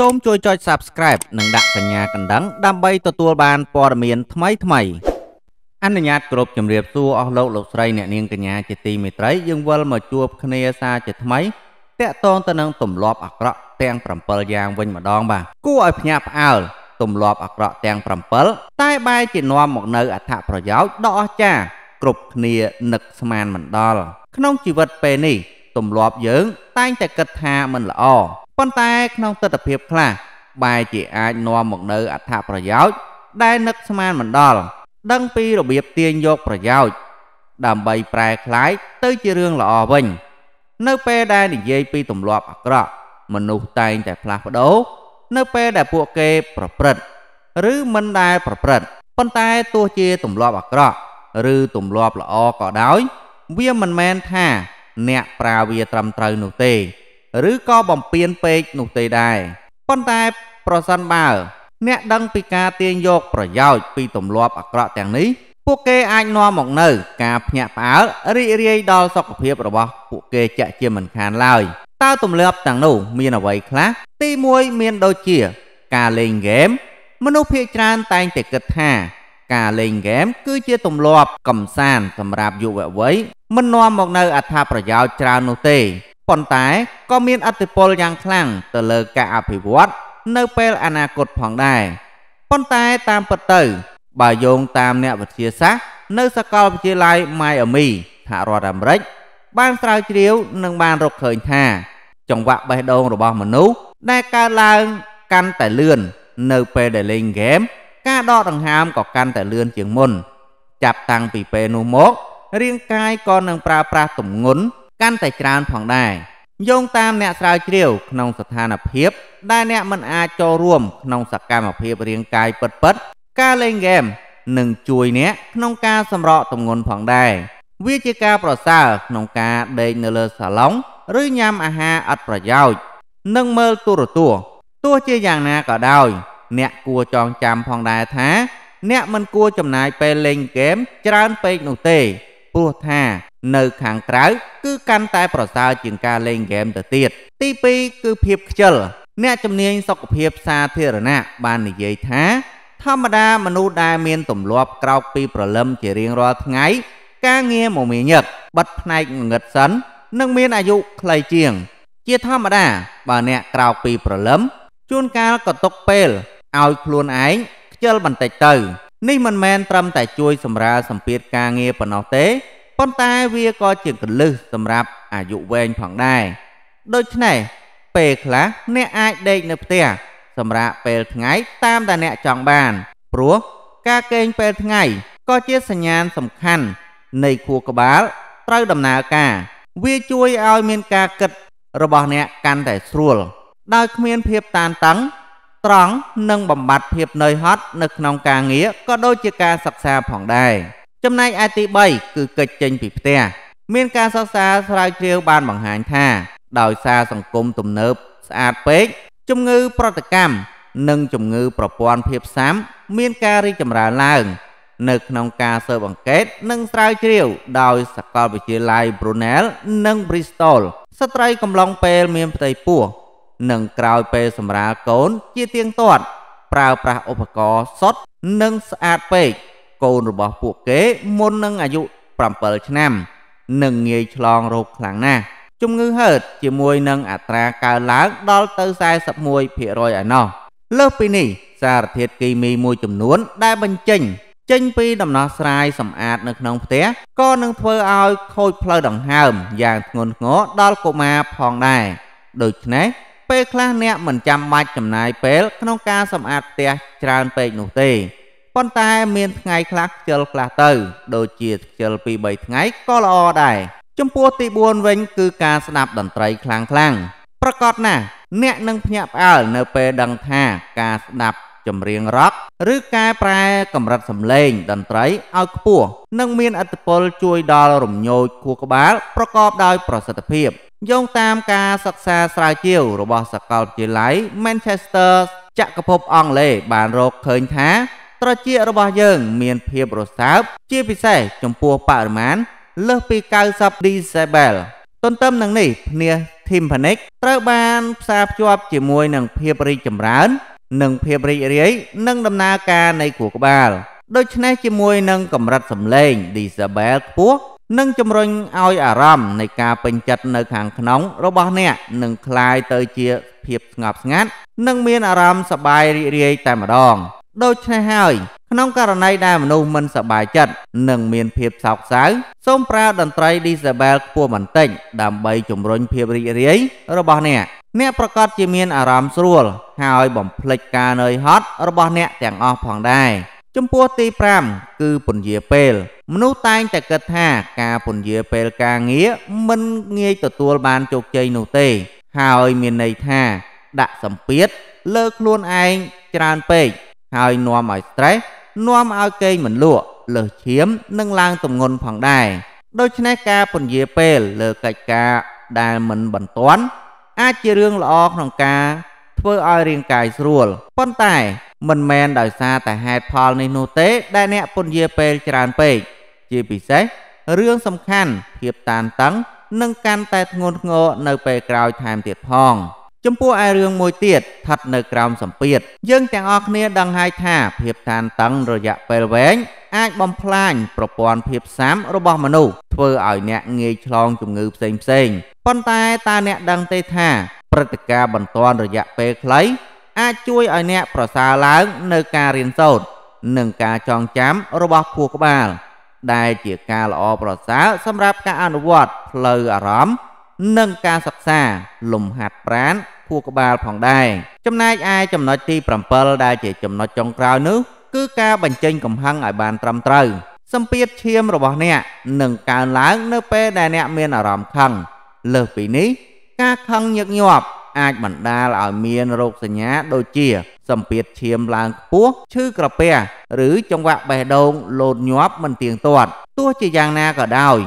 សូមជួយចុច Subscribe និងដាក់សញ្ញាកណ្ដឹងដើម្បីទទួលបានព័ត៌មានថ្មីៗអនុញ្ញាតគ្រប់ជំរាបសួរអស់លោកលោកស្រីអ្នកនាងកញ្ញាជាទីមេត្រីយើងវិលមកជួប គ្នាសារជាថ្មីតកតងទៅនឹងទម្លាប់អាក្រក់ទាំង7យ៉ាងវិញម្ដងបាទគួរឲ្យភ្ញាក់ផ្អើលទម្លាប់អាក្រក់ទាំង7តែបែរជានាំមកនៅអត្ថប្រយោជន៍ដ៏អស្ចារ្យគ្រប់គ្នានឹកស្មានមិនដល់ក្នុងជីវិតពេលនេះទម្លាប់យើងតែងតែគិតថាមិនល្អប៉ុន្តែក្នុងទស្សនវិជ្ជាខ្លះបែរជាអាចនាំមកនៅអត្ថប្រយោជន៍ដែលនឹកស្មានមិនដល់ដឹងពីរបៀបទាញយកប្រយោជន៍ដើម្បីប្រែក្លាយទៅជារឿងល្អវិញ នៅពេលដែលនិយាយពីទម្លាប់អាក្រក់មនុស្សតែងតែផ្លាស់ប្ដូរនៅពេលដែលពួកគេប្រព្រឹត្តឬមិនដែលប្រព្រឹត្តប៉ុន្តែទោះជាទម្លាប់អាក្រក់ឬទម្លាប់ល្អក៏ដោយវាមិនមែនថាអ្នកប្រាវាត្រឹមត្រូវនោះទេឬក៏បំពេញពេកនោះទេដែរប៉ុន្តែប្រសិនបើ អ្នក ដឹងពីការទាញយកប្រយោជន៍ពីទម្លាប់អាក្រក់ទាំងនេះ ពួកគេអាចនាំមកនៅ ការភ្ញាក់ផ្អើលរីករាយដល់សុខភាពរបស់ពួកគេជាក់ជាមិនខានឡើយតើទម្លាប់ទាំងនោះមានអ្វីខ្លះទី1មានដូចជា ការលេងហ្គេម មនុស្សភាគច្រើនតែងតែគិតថា ការលេងហ្គេម គឺជាទម្លាប់កំសាន្តសម្រាប់យុវវ័យមិននាំមកនៅអត្ថប្រយោជន៍ច្រើននោះទេប៉ុន្តែក៏មានអតិពលយ៉ាងខ្លាំងទៅលើការអភិវឌ្ឍនៅពេលអនាគតផងដែរប៉ុន្តែតាមពិតទៅបើយោងតាមអ្នកវិទ្យាសាស្ត្រនៅសាកលវិទ្យាល័យ Miami សហរដ្ឋអាមេរិកបានស្រាវជ្រាវ និងបានរកឃើញថា ចង្វាក់បេះដូងរបស់មនុស្សដែលកើតឡើងកាន់តែលឿននៅពេលដែលលេងហ្គេមការដកដង្ហើមក៏កាន់តែលឿនជាងមុន ចាប់តាំងពីពេលនោះមក រាងកាយក៏នឹងប្រើប្រាស់ទម្ងន់កាន់តែច្រើនផងដែរយោងតាមអ្នកស្រាវជ្រាវក្នុងស្ថានភាពដែលអ្នកមិនអាចចូលរួមក្នុងសកម្មភាពរាងកាយពិតៗការលេងហ្គេមនឹងជួយអ្នកក្នុងការសម្រកទម្ងន់ផងដែរវាជាការប្រសើរក្នុងការដេកនៅលើសាឡុងឬញ៉ាំអាហារអត់ប្រយោជន៍និងមើលទូរទស្សន៍ទោះជាយ៉ាងណាក៏ដោយ អ្នកគួរចងចាំផងដែរថាអ្នកមិនគួរចំណាយពេលលេងហ្គេមច្រើនពេកនោះទេព្រោះថានៅខាងក្រៅគឺកាន់តែប្រសើរជាងការលេងហ្គេមទៅទៀតទី2គឺភាពខ្ជិលអ្នកជំនាញសុខភាពសាធារណៈបាននិយាយថាធម្មតាមនុស្សដែលមានទម្លាប់ក្រោកពីព្រលឹមជារៀងរាល់ថ្ងៃការងារមមាញឹកបិទភ្នែកងឹតសិននិងមានអាយុខ្លីជាងជាធម្មតាបើអ្នកក្រោកពីព្រលឹមជួនកាលក៏ຕົកពេលឲ្យខ្លួនឯងខ្ជិលបន្តិចទៅនេះមិនមែនត្រឹមតែជួយសម្រាលសម្ពាធការងារប៉ុណ្ណោះទេប៉ុន្តែវាក៏ជាកលឹះសម្រាប់អាយុវែងផងដែរដូច្នេះពេលខ្លះអ្នកអាចដេកនៅផ្ទះសម្រាប់ពេលថ្ងៃតាមដែលអ្នកចង់បានព្រោះការគេងពេលថ្ងៃក៏ជាសញ្ញាណសំខាន់នៃខួរក្បាល ត្រូវដំណើរការ វាជួយឲ្យមានការគិត របស់អ្នកកាន់តែស្រួលដោយគ្មានភាពតានតឹង ត្រង់និងបំបត្តិភាពនឿយហត់នៅក្នុងការងារក៏ដូចជាការសិក្សាផងដែរចំណែកឯទី3គឺកិច្ចចេញពីផ្ទះមានការសិក្សាស្រាវជ្រាវ បានបង្ហាញថា ដោយសារសង្គមទំនើបស្អាតពេកជំងឺប្រតិកម្មនិងជំងឺប្រព័ន្ធភាពស៊ាំមានការរីកចម្រើនឡើង នៅក្នុងការស៊ើបអង្កេតនិងស្រាវជ្រាវ ដោយសាកលវិទ្យាល័យ Brunel និង Bristol ស្ត្រីកំឡុងពេលមានផ្ទៃពោះនិងក្រោយពេលសម្រាលកូនជាទៀងទាត់ប្រើប្រាស់ឧបករណ៍សុតនិងស្អាតពេកកូនរបស់ពួកគេមុននឹងអាយុ7ឆ្នាំនឹងងាយឆ្លងរោគខ្លាំងណាស់ជំងឺហឺតជាមួយនឹងអត្រាកើនឡើងដល់ទៅ41%ឯណោះលើសពីនេះសារធាតុគីមីមួយចំនួនដែលបញ្ចេញចេញពីដំណោះស្រាយសម្អាតនៅក្នុងផ្ទះក៏នឹងធ្វើឲ្យខូចផ្លូវដង្ហើមយ៉ាងធ្ងន់ធ្ងរដល់កុមារផងដែរដូច្នេះ ពេលខ្លះអ្នកមិនចាំបាច់ចំណាយពេលក្នុងការសម្អាតផ្ទះច្រើនពេកនោះទេប៉ុន្តែមានថ្ងៃខ្លះខ្ជិលខ្លះទៅ ដូចជាខ្ជិលពី3ថ្ងៃក៏ល្អដែរចំពោះទី4វិញ គឺការស្ដាប់តន្ត្រីខ្លាំងខ្លាំងប្រកបណាស់អ្នកនឹងភ្ញាក់ផ្អើលនៅពេលដឹងថាការស្ដាប់ចម្រៀងរ៉ុកឬការប្រែកម្រិតសំឡេងតន្ត្រីឲ្យខ្ពស់នឹងមានអត្តពលជួយ ដល់រំញោចខួរក្បាលប្រកបដោយប្រសិទ្ធភាពយោងតាមការសិក្សាស្រាវជ្រាវរបស់សាកលវិទ្យាល័យ Manchester ចក្រភពអង់គ្លេសបានរកឃើញថាត្រចៀករបស់យើងមានភាពរសើបជាពិសេសចំពោះបរិមាណលើសពី90 decibel ទន្ទឹមនឹងនេះ ភ្នាស Timpanic ត្រូវបានផ្សារភ្ជាប់ជាមួយនឹងភាពរីកចម្រើននិងភាពរីករាយនឹងដំណើរការនៃខួរក្បាលដូច្នេះជាមួយនឹងកម្រិតសំឡេង decibel ខ្ពស់នឹងជំរុញឲ្យអារម្មណ៍នៃការពេញចិត្តនៅខាងក្នុងរបស់អ្នកនឹងคลายទៅជាភាពស្ងប់ស្ងាត់និងមានអារម្មណ៍សប្បាយរីករាយតែម្ដង។ដូច្នេះហើយ ក្នុងករណីដែលមនុស្សមិនសប្បាយចិត្តនិងមានភាពសោកសៅសូមប្រើតន្ត្រីឌីសេបែលខ្ពស់បន្តិចដើម្បីជំរុញភាពរីករាយរបស់អ្នកអ្នកប្រកាសជាមានអារម្មណ៍ស្រួល ហើយបំភ្លេចការនឿយហត់របស់អ្នកទាំងអស់ផងដែរចំពោះទី5គឺពន្យាពេល មនុស្សតែងតែគិតថា ការពន្យាពេលការងារមិនងាយទទួលបានជោគជ័យនោះទេ ហើយមានន័យថាដាក់សម្ពាធលើខ្លួនឯងច្រើនពេកហើយនាំឲ្យ stress នាំឲ្យគេងមិនលក់លើសឈាមនិងឡើងទម្ងន់ផងដែរដូច្នេះការពន្យាពេលលើកិច្ចការ ដែលមិនបន្ទាន់អាចជារឿងល្អក្នុងការ ធ្វើឲ្យរាងកាយស្រួលប៉ុន្តែមិនមែនដោយសារតែហេតុផលនេះនោះទេ ដែលអ្នកពន្យាពេលច្រើនពេកជាពិសេសរឿងសំខាន់ភាពតានតឹងនឹងកាន់តែធ្ងន់ធ្ងរនៅពេលក្រោយថែមទៀតផង។ចំពោះឯរឿងមួយទៀតស្ថិតនៅក្រោមសម្ពាធយើងទាំងអស់គ្នាដឹងហើយថាភាពតានតឹងរយៈពេលវែងអាចបំផ្លាញប្រព័ន្ធភាពស៊ាំរបស់មនុស្សធ្វើឲ្យអ្នកងាយឆ្លងជំងឺផ្សេងផ្សេងប៉ុន្តែតើអ្នកដឹងទេថាព្រឹត្តិការណ៍បន្ទាន់រយៈពេលខ្លី អាចជួយឲ្យអ្នកប្រសើរឡើងនៅការរៀនសូត្រនិងការចងចាំរបស់ខួរក្បាល ដែលជាការល្អប្រសើរសម្រាប់ការអនុវត្តផ្លូវអារម្មណ៍និងការសិក្សាលំហាត់ប្រាណខួរក្បាលផងដែរចំណែកឯចំណុចទី7ដែលជាចំណុចចុងក្រោយនោះគឺការបញ្ចេញកំហឹងឲ្យបានត្រឹមត្រូវសម្ពាធឈាមរបស់អ្នកនឹងកើនឡើងនៅពេលដែលអ្នកមានអារម្មណ៍ខឹងលើសពីនេះ ការខឹងញឹកញាប់អាចបណ្ដាលឲ្យមានរោគសញ្ញាដូចជាសម្ពាធឈាមឡើងខ្ពស់ឈឺក្រពះឬចង្វាក់បេះដូងលោតញាប់មិនទៀងទាត់ទោះជាយ៉ាងណាក៏ដោយ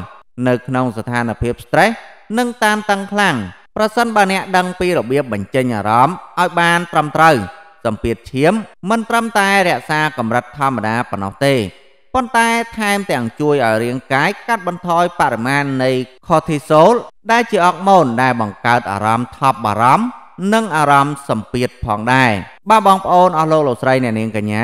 នៅក្នុងស្ថានភាព stress និងតានតឹងខ្លាំងប្រសិនបើអ្នកដឹងពីរបៀបបញ្ចេញអារម្មណ៍ឲ្យបានត្រឹមត្រូវសម្ពាធឈាមមិនត្រឹមតែរក្សាកម្រិតធម្មតាប៉ុណ្ណោះទេប៉ុន្តែថែមទាំងជួយឲ្យរាងកាយកាត់បន្ថយបរិមាណនៃ cortisol ដែលជាអរម៉ូនដែលបង្កើតអារម្មណ៍ថប់បារម្ភនិងអារម្មណ៍សម្ពាធផងដែរបាទបងប្អូនអស់លោកលោកស្រីអ្នកនាងកញ្ញា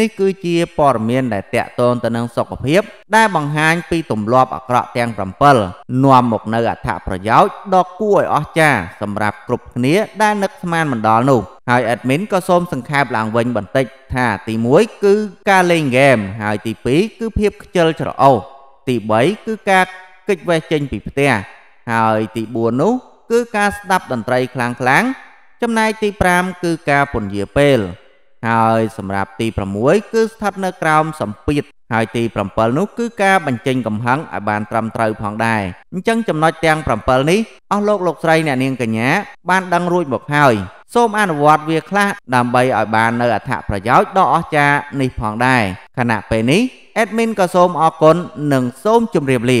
នេះគឺជាព័ត៌មានដែលតកតងទៅនឹងសុខភាពដែលបង្ហាញពីទម្លាប់អាក្រក់ទាំង7នាំមកនៅអត្ថប្រយោជន៍ដ៏គួរឲ្យអស្ចារ្យសម្រាប់គ្រប់គ្នាដែលនឹកស្មានមិនដល់នោះហើយ admin ក៏សូមសង្ខេបឡើងវិញបន្តិចថាទី1គឺការលេងហ្គេមហើយទី2គឺភាពខ្ជិលច្រអូសទី3គឺការគេចវេះចេញពីផ្ទះហើយទី4នោះគឺ ការស្ដាប់តន្ត្រីខ្លាំងៗចំណែកទី5គឺការពន្យាពេលហើយ សម្រាប់ទី6គឺស្ថិតនៅក្រោមសម្ពាធហើយទី7នោះគឺការបញ្ចេញកំហឹងឲ្យបានត្រឹមត្រូវផងដែរអញ្ចឹងចំណុចទាំង7នេះអស់លោកលោកស្រីអ្នកនាងកញ្ញា បានដឹងរួចមកហើយ សូមអនុវត្តវាខ្លះដើម្បីឲ្យបាននៅអត្ថប្រយោជន៍ដ៏អស្ចារ្យនេះផងដែរខណៈពេលនេះ admin ក៏សូមអរគុណនិងសូមជម្រាបលា